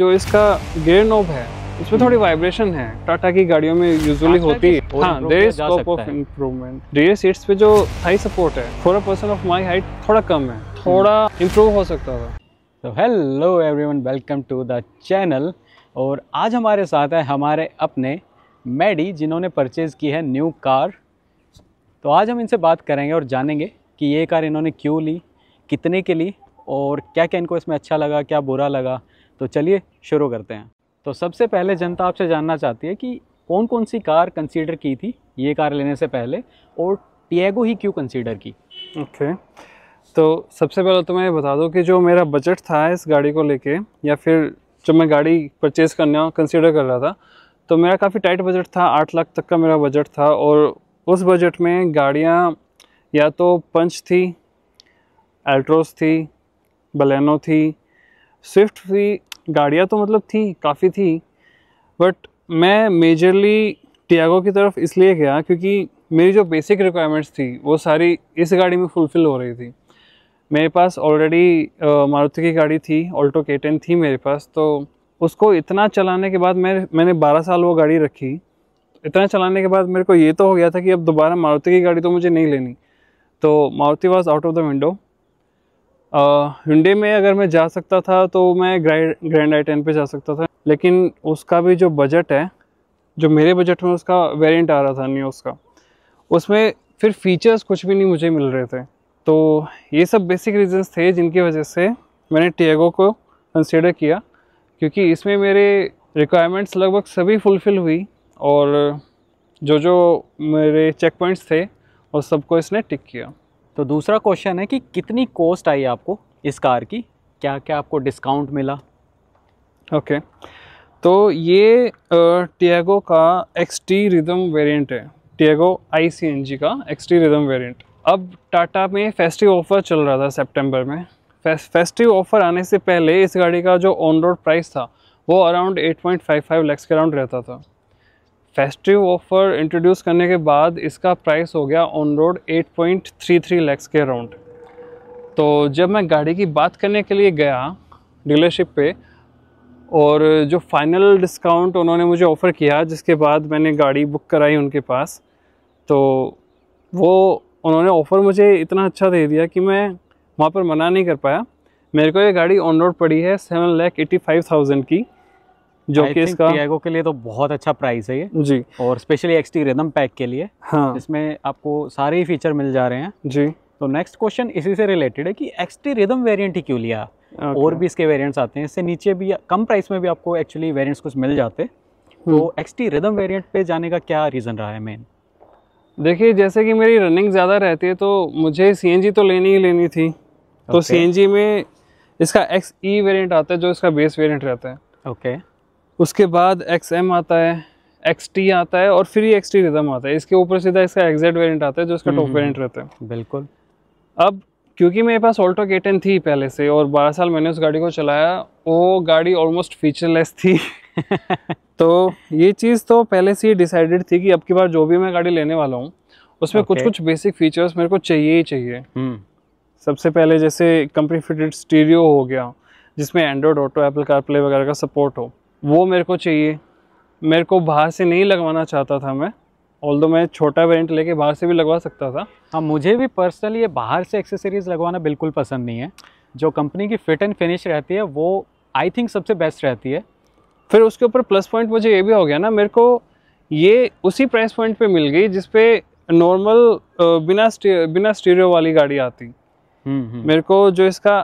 जो इसका gear knob है उसमें हम्म। थोड़ी वाइब्रेशन है टाटा की गाड़ियों में यूजुअली होती हाँ, है scope of improvement rear seats पे जो हाई सपोर्ट है for a person of my height थोड़ा कम है हम्म। थोड़ा इम्प्रूव हो सकता था तो hello everyone welcome to the channel और आज हमारे साथ है हमारे अपने मैडी जिन्होंने परचेज़ की है न्यू कार तो आज हम इनसे बात करेंगे और जानेंगे कि ये कार इन्होंने क्यों ली कितने के लिए और क्या क्या इनको इसमें अच्छा लगा क्या बुरा लगा तो चलिए शुरू करते हैं तो सबसे पहले जनता आपसे जानना चाहती है कि कौन कौन सी कार कंसीडर की थी ये कार लेने से पहले और टियागो ही क्यों कंसीडर की ओके okay. तो सबसे पहले तो मैं ये बता दूँ कि जो मेरा बजट था इस गाड़ी को लेके या फिर जब मैं गाड़ी परचेज़ करना कंसीडर कर रहा था तो मेरा काफ़ी टाइट बजट था आठ लाख तक का मेरा बजट था और उस बजट में गाड़ियाँ या तो पंच थी एल्ट्रोस थी बलेनो थी स्विफ्ट थी गाड़ियाँ तो मतलब थी काफ़ी थी बट मैं मेजरली टियागो की तरफ इसलिए गया क्योंकि मेरी जो बेसिक रिक्वायरमेंट्स थी वो सारी इस गाड़ी में फुलफ़िल हो रही थी मेरे पास ऑलरेडी मारुति की गाड़ी थी ऑल्टो के टेन थी मेरे पास तो उसको इतना चलाने के बाद मैं मैंने 12 साल वो गाड़ी रखी इतना चलाने के बाद मेरे को ये तो हो गया था कि अब दोबारा मारुति की गाड़ी तो मुझे नहीं लेनी तो Maruti was out of the window Hyundai में अगर मैं जा सकता था तो मैं ग्रैंड आई टेन पर जा सकता था लेकिन उसका भी जो बजट है जो मेरे बजट में उसका वेरिएंट आ रहा था न्यूज़ का उसमें फिर फीचर्स कुछ भी नहीं मुझे मिल रहे थे तो ये सब बेसिक रीजंस थे जिनकी वजह से मैंने टेगो को कंसिडर किया क्योंकि इसमें मेरे रिक्वायरमेंट्स लगभग सभी फुलफ़िल हुई और जो जो मेरे चेक पॉइंट्स थे उस सबको इसने टिक किया तो दूसरा क्वेश्चन है कि कितनी कॉस्ट आई आपको इस कार की क्या क्या आपको डिस्काउंट मिला ओके तो ये टियागो का एक्स टी रिदम वेरिएंट है Tiago I C N G का एक्स टी रिदम वेरिएंट अब टाटा में फेस्टिव ऑफ़र चल रहा था सितंबर में फेस्टिव ऑफ़र आने से पहले इस गाड़ी का जो ऑन रोड प्राइस था वो अराउंड 8.55 लैक्स के अराउंड रहता था फेस्टिव ऑफर इंट्रोड्यूस करने के बाद इसका प्राइस हो गया ऑन रोड 8.33 लैक्स के अराउंड तो जब मैं गाड़ी की बात करने के लिए गया डीलरशिप पे और जो फाइनल डिस्काउंट उन्होंने मुझे ऑफ़र किया जिसके बाद मैंने गाड़ी बुक कराई उनके पास तो वो उन्होंने ऑफ़र मुझे इतना अच्छा दे दिया कि मैं वहाँ पर मना नहीं कर पाया मेरे को ये गाड़ी ऑन रोड पड़ी है seven lakh eighty five thousand की जो कि इसका टियागो के लिए तो बहुत अच्छा प्राइस है ये जी और स्पेशली एक्सटी रिदम पैक के लिए हाँ इसमें आपको सारे ही फीचर मिल जा रहे हैं जी तो नेक्स्ट क्वेश्चन इसी से रिलेटेड है कि एक्सटी रिदम वेरियंट ही क्यों लिया okay. और भी इसके वेरियंट्स आते हैं इससे नीचे भी कम प्राइस में भी आपको एक्चुअली वेरियंट्स कुछ मिल जाते तो एक्सटी रिदम वेरियंट पर जाने का क्या रीज़न रहा है मेन देखिए जैसे कि मेरी रनिंग ज़्यादा रहती है तो मुझे सी तो लेनी ही लेनी थी तो सी में इसका एक्स ई वेरियंट आता है जो इसका बेस वेरियंट रहता है ओके okay. उसके बाद एक्स एम आता है एक्स टी आता है और फिर एक्स टी रिदम आता है इसके ऊपर सीधा इसका एग्जैक्ट वेरियंट आता है जो इसका टॉप वेरियंट हम्म, हम्म, हम्म। रहता है बिल्कुल अब क्योंकि मेरे पास ऑल्टो के टेन थी पहले से और बारह साल मैंने उस गाड़ी को चलाया वो गाड़ी ऑलमोस्ट फीचरलेस थी तो ये चीज़ तो पहले से ही डिसाइडेड थी कि अब की बार जो भी मैं गाड़ी लेने वाला हूँ उसमें okay. कुछ कुछ बेसिक फीचर्स मेरे को चाहिए ही चाहिए hmm. सबसे पहले जैसे कंपनी फिटेड स्टीरियो हो गया जिसमें एंड्रॉयड ऑटो एप्पल कारप्ले वगैरह का सपोर्ट हो वो मेरे को चाहिए मेरे को बाहर से नहीं लगवाना चाहता था मैं ऑल मैं छोटा वेरियंट लेके बाहर से भी लगवा सकता था हाँ मुझे भी पर्सनली ये बाहर से एक्सेसरीज लगवाना बिल्कुल पसंद नहीं है जो कंपनी की फिट एंड फिनिश रहती है वो आई थिंक सबसे बेस्ट रहती है फिर उसके ऊपर प्लस पॉइंट मुझे ये भी हो गया ना मेरे को ये उसी प्राइस पॉइंट पे मिल गई जिसपे नॉर्मल बिना स्टे, बिना स्टीरियो वाली गाड़ी आती हम्म, हम्म। मेरे को जो इसका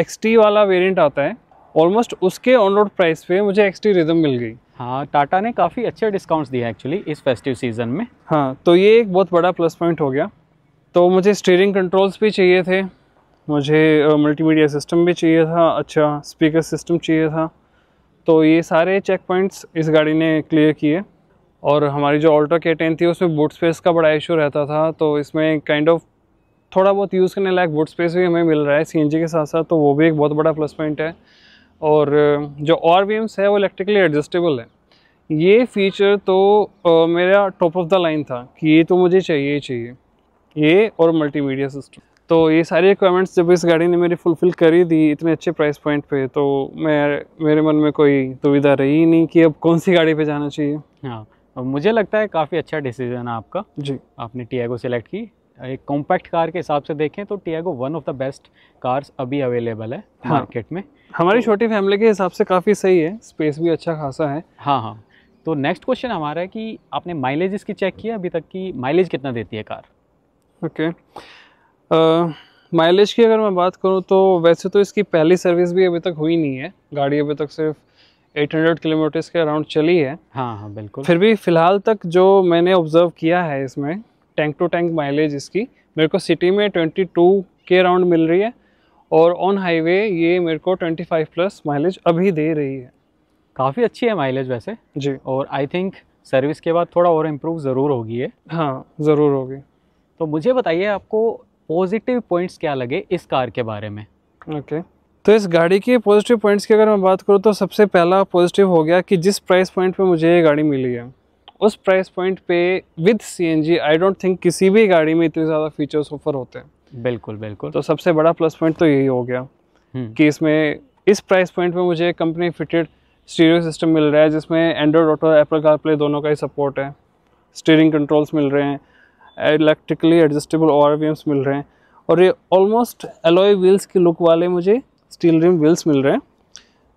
एक्स टी वाला वेरियंट आता है ऑलमोस्ट उसके ऑन रोड प्राइस पे मुझे एक्सटी रिदम मिल गई हाँ टाटा ने काफ़ी अच्छे डिस्काउंट्स दिए एक्चुअली इस फेस्टिव सीजन में हाँ तो ये एक बहुत बड़ा प्लस पॉइंट हो गया तो मुझे स्टीयरिंग कंट्रोल्स भी चाहिए थे मुझे मल्टीमीडिया सिस्टम भी चाहिए था अच्छा स्पीकर सिस्टम चाहिए था तो ये सारे चेक पॉइंट्स इस गाड़ी ने क्लियर किए और हमारी जो ऑल्ट्रा के टेन थी उसमें बूट स्पेस का बड़ा इशू रहता था तो इसमें काइंड ऑफ थोड़ा बहुत यूज़ करने लायक बूट स्पेस भी हमें मिल रहा है सी के साथ साथ तो वो भी एक बहुत बड़ा प्लस पॉइंट है और जो और वी है वो इलेक्ट्रिकली एडजस्टेबल है ये फीचर तो आ, मेरा टॉप ऑफ द लाइन था कि ये तो मुझे चाहिए ही चाहिए ये और मल्टीमीडिया सिस्टम तो ये सारी रिक्वायरमेंट्स जब इस गाड़ी ने मेरी फुलफ़िल करी दी इतने अच्छे प्राइस पॉइंट पे तो मैं मेरे मन में कोई दुविधा रही ही नहीं कि अब कौन सी गाड़ी पे जाना चाहिए हाँ मुझे लगता है काफ़ी अच्छा डिसीजन है आपका जी आपने टी सेलेक्ट की एक कॉम्पैक्ट कार के हिसाब से देखें तो Tiago one of the best cars अभी अवेलेबल है हाँ, मार्केट में हमारी तो, छोटी फैमिली के हिसाब से काफ़ी सही है स्पेस भी अच्छा खासा है हाँ हाँ तो नेक्स्ट क्वेश्चन हमारा है कि आपने माइलेज इसकी चेक किया अभी तक की माइलेज कितना देती है कार ओके माइलेज की अगर मैं बात करूँ तो वैसे तो इसकी पहली सर्विस भी अभी तक हुई नहीं है गाड़ी अभी तक सिर्फ 800 किलोमीटर के अराउंड चली है हाँ हाँ बिल्कुल फिर भी फिलहाल तक जो मैंने ऑब्जर्व किया है इसमें टैंक टू टैंक माइलेज इसकी मेरे को सिटी में 22 के अराउंड मिल रही है और ऑन हाईवे ये मेरे को 25 प्लस माइलेज अभी दे रही है काफ़ी अच्छी है माइलेज वैसे जी और आई थिंक सर्विस के बाद थोड़ा और इम्प्रूव ज़रूर होगी है हाँ ज़रूर होगी तो मुझे बताइए आपको पॉजिटिव पॉइंट्स क्या लगे इस कार के बारे में ओके okay. तो इस गाड़ी के पॉजिटिव पॉइंट्स की अगर मैं बात करूँ तो सबसे पहला पॉजिटिव हो गया कि जिस प्राइस पॉइंट पे मुझे ये गाड़ी मिली है उस प्राइस पॉइंट पे विद जी आई डोंट थिंक किसी भी गाड़ी में इतने ज़्यादा फीचर्स ऑफर होते हैं बिल्कुल बिल्कुल तो सबसे बड़ा प्लस पॉइंट तो यही हो गया हम्म। कि इसमें इस प्राइस पॉइंट पे मुझे कंपनी फिटेड स्टीरियो सिस्टम मिल रहा है जिसमें एंड्रॉयड ऑटो एप्पल कारप्ले दोनों का ही सपोर्ट है स्टीयरिंग कंट्रोल्स मिल रहे हैं इलेक्ट्रिकली एडजस्टेबल ओ मिल रहे हैं और ये ऑलमोस्ट एलोई व्हील्स की लुक वाले मुझे स्टील रिम व्हील्स मिल रहे हैं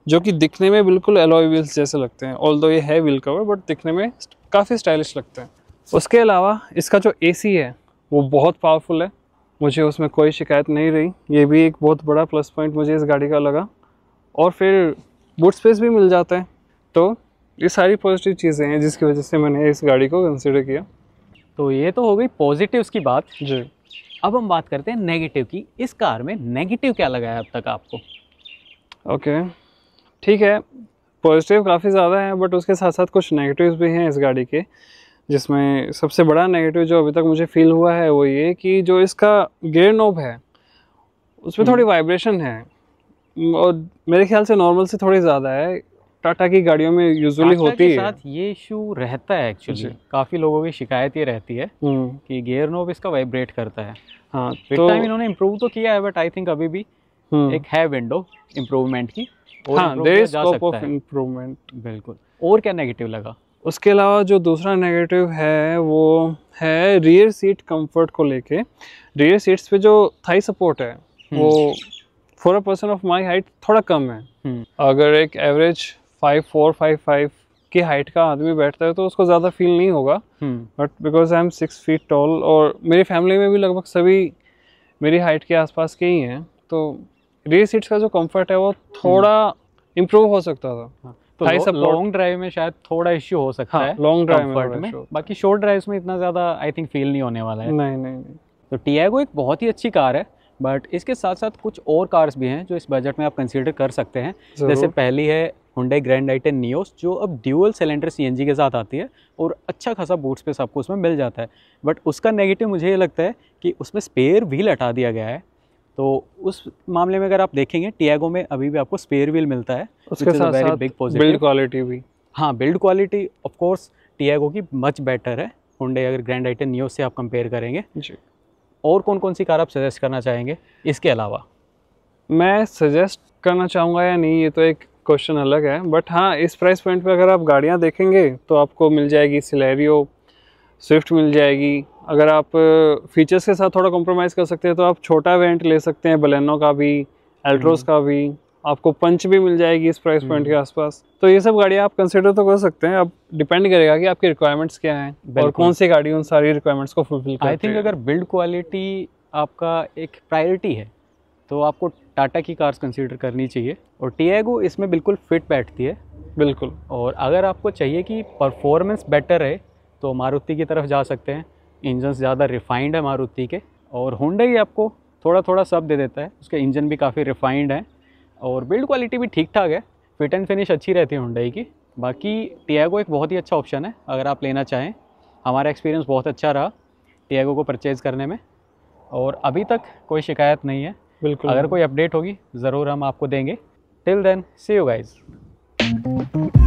जो कि दिखने में बिल्कुल एलोई व्हील्स जैसे लगते हैं ऑल ये है व्हील कवर बट दिखने में काफ़ी स्टाइलिश लगते हैं उसके अलावा इसका जो ए है वो बहुत पावरफुल है मुझे उसमें कोई शिकायत नहीं रही ये भी एक बहुत बड़ा प्लस पॉइंट मुझे इस गाड़ी का लगा और फिर बूट स्पेस भी मिल जाता है तो ये सारी पॉजिटिव चीज़ें हैं जिसकी वजह से मैंने इस गाड़ी को कंसिडर किया तो ये तो हो गई पॉजिटिव्स की बात जी अब हम बात करते हैं नेगेटिव की इस कार में नेगेटिव क्या लगा है अब तक आपको ओके okay. ठीक है पॉजिटिव काफ़ी ज़्यादा है बट उसके साथ साथ कुछ नेगेटिव्स भी हैं इस गाड़ी के जिसमें सबसे बड़ा नेगेटिव जो अभी तक मुझे फील हुआ है वो ये कि जो इसका गेयर नोब है उसमें हम्म। थोड़ी वाइब्रेशन है और मेरे ख्याल से नॉर्मल से थोड़ी ज़्यादा है टाटा की गाड़ियों में यूजुअली होती है साथ ये इशू रहता है एक्चुअली काफ़ी लोगों की शिकायत ये रहती है हम्म। कि गेयर नोब इसका वाइब्रेट करता है हाँ तो इन्होंने इम्प्रूव तो किया है बट आई थिंक अभी भी हम्म। एक है विंडो इम्प्रूवमेंट की हाँ इम्प्रूवमेंट बिल्कुल और क्या नेगेटिव लगा उसके अलावा जो दूसरा नेगेटिव है वो है रियर सीट कंफर्ट को लेके रियर सीट्स पे जो थाई सपोर्ट है हम्म। वो for a person of my height थोड़ा कम है हम्म। अगर एक average five four five five की हाइट का आदमी बैठता है तो उसको ज़्यादा फील नहीं होगा but because I am six feet tall और मेरी फैमिली में भी लगभग सभी मेरी हाइट के आसपास के ही हैं तो रेस सीट्स का जो कंफर्ट है वो थोड़ा इम्प्रूव हो सकता था हाँ, तो लॉन्ग ड्राइव में शायद थोड़ा इश्यू हो सकता हाँ, है लॉन्ग ड्राइव में, बाकी शॉर्ट ड्राइव्स में इतना ज़्यादा आई थिंक फील नहीं होने वाला है नहीं नहीं नहीं तो टियागो एक बहुत ही अच्छी कार है बट इसके साथ साथ कुछ और कार्स भी हैं जो इस बजट में आप कंसिडर कर सकते हैं जैसे पहली है Hyundai grand i ten Nios जो अब ड्यूअल सिलेंडर सी के साथ आती है और अच्छा खासा बूट स्पेस आपको उसमें मिल जाता है बट उसका नेगेटिव मुझे ये लगता है कि उसमें स्पेयर व्हील हटा दिया गया है तो उस मामले में अगर आप देखेंगे टियागो में अभी भी आपको स्पेयर व्हील मिलता है उसके साथ very big positive build quality भी हाँ बिल्ड क्वालिटी ऑफकोर्स टियागो की मच बेटर है होंडे अगर ग्रैंड आइटन न्यूज से आप कंपेयर करेंगे और कौन कौन सी कार आप सजेस्ट करना चाहेंगे इसके अलावा मैं सजेस्ट करना चाहूँगा या नहीं ये तो एक क्वेश्चन अलग है बट हाँ इस प्राइस पॉइंट पे अगर आप गाड़ियाँ देखेंगे तो आपको मिल जाएगी सिलेरियो स्विफ्ट मिल जाएगी अगर आप फीचर्स के साथ थोड़ा कॉम्प्रोमाइज़ कर सकते हैं तो आप छोटा वेंट ले सकते हैं बलेनो का भी एल्ट्रोस हम्म। का भी आपको पंच भी मिल जाएगी इस प्राइस हम्म। पॉइंट के आसपास तो ये सब गाड़ियाँ आप कंसिडर तो कर सकते हैं अब डिपेंड करेगा कि आपकी रिक्वायरमेंट्स क्या हैं और कौन सी गाड़ी उन सारी रिक्वायरमेंट्स को फुलफिल आई थिंक अगर बिल्ड क्वालिटी आपका एक प्रायोरिटी है तो आपको टाटा की कार्स कंसिडर करनी चाहिए और टियागो इसमें बिल्कुल फिट बैठती है बिल्कुल और अगर आपको चाहिए कि परफॉर्मेंस बेटर है तो मारुति की तरफ जा सकते हैं इंजन ज़्यादा रिफाइंड है मारुति के और होंडा ही आपको थोड़ा थोड़ा सब दे देता है उसके इंजन भी काफ़ी रिफाइंड है और बिल्ड क्वालिटी भी ठीक ठाक है फिट एंड फिनिश अच्छी रहती है होंडाई की बाकी टियागो एक बहुत ही अच्छा ऑप्शन है अगर आप लेना चाहें हमारा एक्सपीरियंस बहुत अच्छा रहा टियागो को परचेज़ करने में और अभी तक कोई शिकायत नहीं है बिल्कुल अगर कोई अपडेट होगी ज़रूर हम आपको देंगे till then see you guys